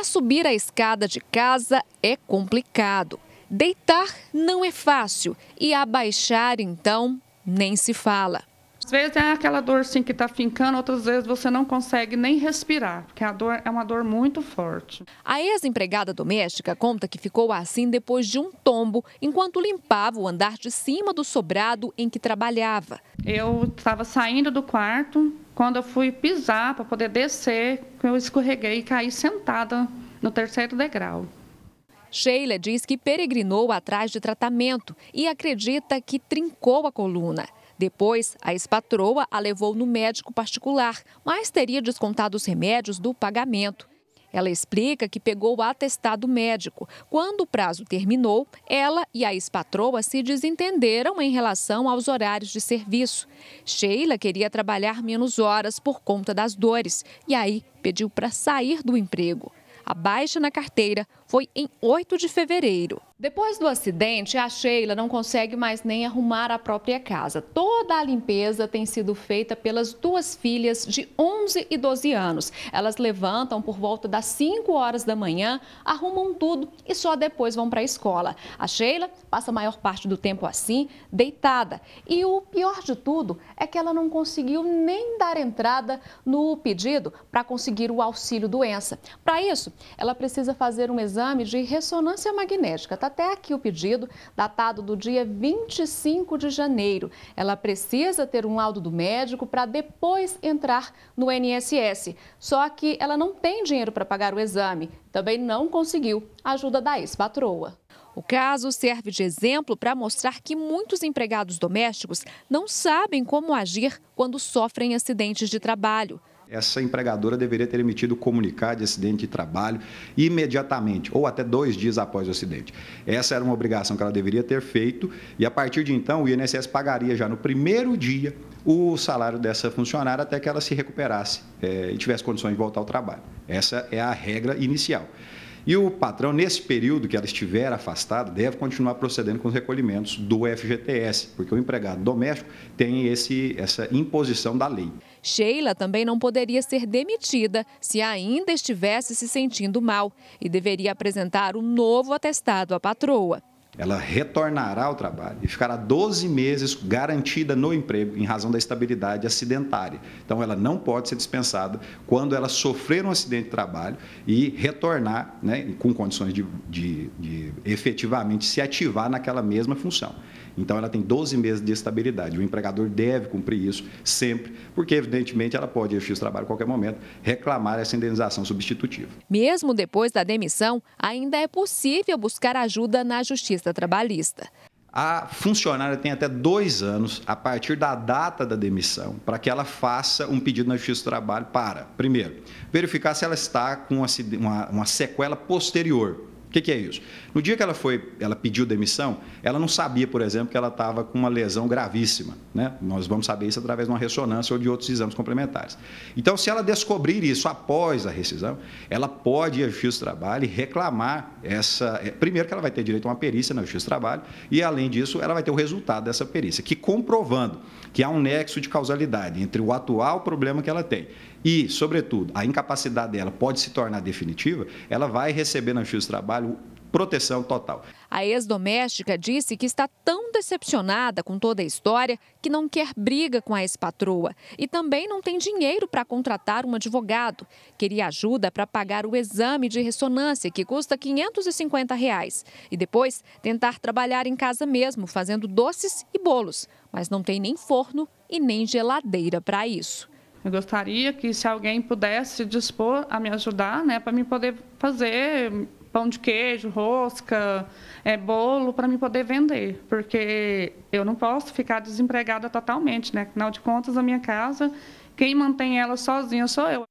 Para subir a escada de casa é complicado. Deitar não é fácil e abaixar, então, nem se fala. Às vezes é aquela dor sim que está fincando, outras vezes você não consegue nem respirar, porque a dor é uma dor muito forte. A ex-empregada doméstica conta que ficou assim depois de um tombo, enquanto limpava o andar de cima do sobrado em que trabalhava. Eu estava saindo do quarto, quando eu fui pisar para poder descer, eu escorreguei e caí sentada no terceiro degrau. Sheila diz que peregrinou atrás de tratamento e acredita que trincou a coluna. Depois, a ex-patroa a levou no médico particular, mas teria descontado os remédios do pagamento. Ela explica que pegou o atestado médico. Quando o prazo terminou, ela e a ex-patroa se desentenderam em relação aos horários de serviço. Sheila queria trabalhar menos horas por conta das dores e aí pediu para sair do emprego. A baixa na carteira foi em 8 de fevereiro. Depois do acidente, a Sheila não consegue mais nem arrumar a própria casa. Toda a limpeza tem sido feita pelas duas filhas de 11 e 12 anos. Elas levantam por volta das 5 horas da manhã, arrumam tudo e só depois vão para a escola. A Sheila passa a maior parte do tempo assim, deitada. E o pior de tudo é que ela não conseguiu nem dar entrada no pedido para conseguir o auxílio doença. Para isso, ela precisa fazer um exame exame de ressonância magnética. Está até aqui o pedido, datado do dia 25 de janeiro. Ela precisa ter um laudo do médico para depois entrar no NSS. Só que ela não tem dinheiro para pagar o exame. Também não conseguiu a ajuda da ex-patroa. O caso serve de exemplo para mostrar que muitos empregados domésticos não sabem como agir quando sofrem acidentes de trabalho essa empregadora deveria ter emitido comunicado de acidente de trabalho imediatamente, ou até dois dias após o acidente. Essa era uma obrigação que ela deveria ter feito, e a partir de então o INSS pagaria já no primeiro dia o salário dessa funcionária até que ela se recuperasse é, e tivesse condições de voltar ao trabalho. Essa é a regra inicial. E o patrão, nesse período que ela estiver afastada, deve continuar procedendo com os recolhimentos do FGTS, porque o empregado doméstico tem esse, essa imposição da lei. Sheila também não poderia ser demitida se ainda estivesse se sentindo mal e deveria apresentar um novo atestado à patroa ela retornará ao trabalho e ficará 12 meses garantida no emprego em razão da estabilidade acidentária. Então, ela não pode ser dispensada quando ela sofrer um acidente de trabalho e retornar né, com condições de, de, de efetivamente se ativar naquela mesma função. Então, ela tem 12 meses de estabilidade. O empregador deve cumprir isso sempre, porque, evidentemente, ela pode exercer o trabalho a qualquer momento, reclamar essa indenização substitutiva. Mesmo depois da demissão, ainda é possível buscar ajuda na Justiça trabalhista trabalhista. A funcionária tem até dois anos, a partir da data da demissão, para que ela faça um pedido na Justiça do Trabalho para, primeiro, verificar se ela está com uma, uma sequela posterior. O que, que, é isso? No dia que ela foi, ela pediu demissão, ela não sabia, por exemplo, que ela estava com uma lesão gravíssima. Né? Nós vamos saber isso através de uma ressonância ou de outros exames complementares. Então, se ela descobrir isso após a rescisão, ela pode ir à Justiça do Trabalho e reclamar essa. Eh, primeiro que ela vai ter direito a uma perícia na Justiça do Trabalho, e além disso, ela vai ter o resultado dessa perícia, que comprovando que há um nexo de causalidade entre o atual problema que ela tem e, sobretudo, a incapacidade dela pode se tornar definitiva, ela vai receber na Justiça do Trabalho trabalho, proteção total. A ex-doméstica disse que está tão decepcionada com toda a história que não quer briga com a ex-patroa e também não tem dinheiro para contratar um advogado. Queria ajuda para pagar o exame de ressonância, que custa 550 reais, e depois tentar trabalhar em casa mesmo, fazendo doces e bolos, mas não tem nem forno e nem geladeira para isso. Eu gostaria que se alguém pudesse dispor a me ajudar, né, para me poder fazer pão de queijo, rosca, é, bolo para me poder vender, porque eu não posso ficar desempregada totalmente, né? Afinal de contas, a minha casa, quem mantém ela sozinha sou eu.